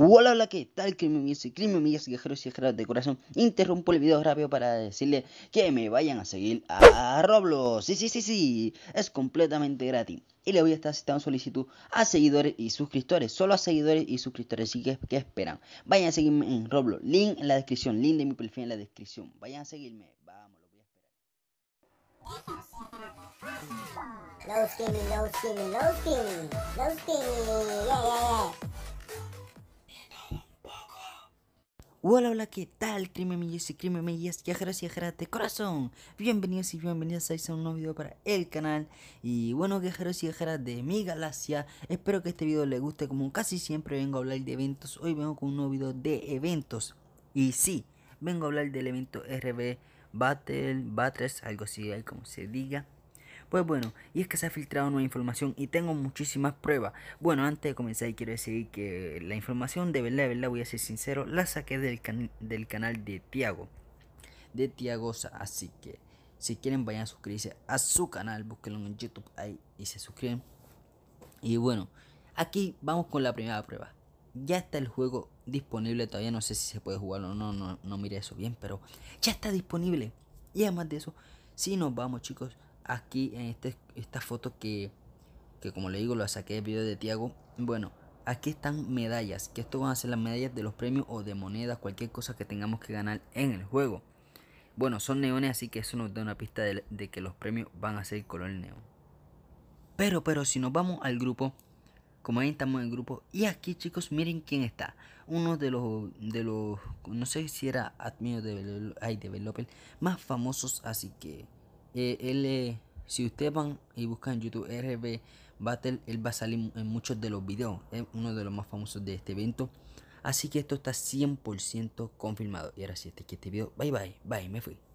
Hola, hola, ¿qué tal? Crimen y y Crimen viajeros y viajeros de corazón. Interrumpo el video rápido para decirle que me vayan a seguir a Roblox. Sí, sí, sí, sí, es completamente gratis. Y le voy a estar citando solicitud a seguidores y suscriptores, solo a seguidores y suscriptores. Así que, ¿qué esperan? Vayan a seguirme en Roblox, link en la descripción, link de mi perfil en la descripción. Vayan a seguirme, vamos, lo voy a esperar. Hola, hola, ¿qué tal? crime y crime viajeros y viajeras de corazón. Bienvenidos y bienvenidas a un este nuevo video para el canal. Y bueno, viajeros y viajeras de mi galaxia, espero que este video les guste. Como casi siempre vengo a hablar de eventos, hoy vengo con un nuevo video de eventos. Y sí, vengo a hablar del evento RB Battle, Battles, algo así, como se diga. Pues bueno, y es que se ha filtrado nueva información y tengo muchísimas pruebas. Bueno, antes de comenzar quiero decir que la información de verdad, de verdad, voy a ser sincero, la saqué del, del canal de Tiago. De Tiagoza así que si quieren vayan a suscribirse a su canal, búsquenlo en YouTube ahí y se suscriben. Y bueno, aquí vamos con la primera prueba. Ya está el juego disponible, todavía no sé si se puede jugar o no, no, no, no mire eso bien, pero ya está disponible. Y además de eso, si nos vamos chicos aquí en este, esta foto que, que como le digo lo saqué del video de Tiago. Bueno, aquí están medallas, que esto van a ser las medallas de los premios o de monedas, cualquier cosa que tengamos que ganar en el juego. Bueno, son neones, así que eso nos da una pista de, que los premios van a ser color neón. Pero, pero, si nos vamos al grupo, como ahí estamos en el grupo, y aquí chicos, miren quién está. Uno de los, de los no sé si era admin de, developer, más famosos, así que eh, eh, si ustedes van y buscan YouTube RB Battle, él va a salir en muchos de los videos. Es uno de los más famosos de este evento. Así que esto está 100% confirmado. Y ahora sí, este, este video. Bye, bye, bye, me fui.